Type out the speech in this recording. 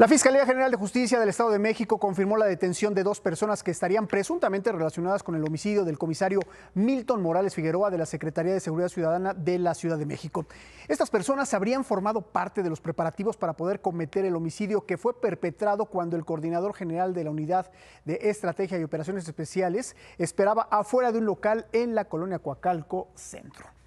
La Fiscalía General de Justicia del Estado de México confirmó la detención de dos personas que estarían presuntamente relacionadas con el homicidio del comisario Milton Morales Figueroa de la Secretaría de Seguridad Ciudadana de la Ciudad de México. Estas personas habrían formado parte de los preparativos para poder cometer el homicidio que fue perpetrado cuando el coordinador general de la Unidad de Estrategia y Operaciones Especiales esperaba afuera de un local en la colonia Coacalco Centro.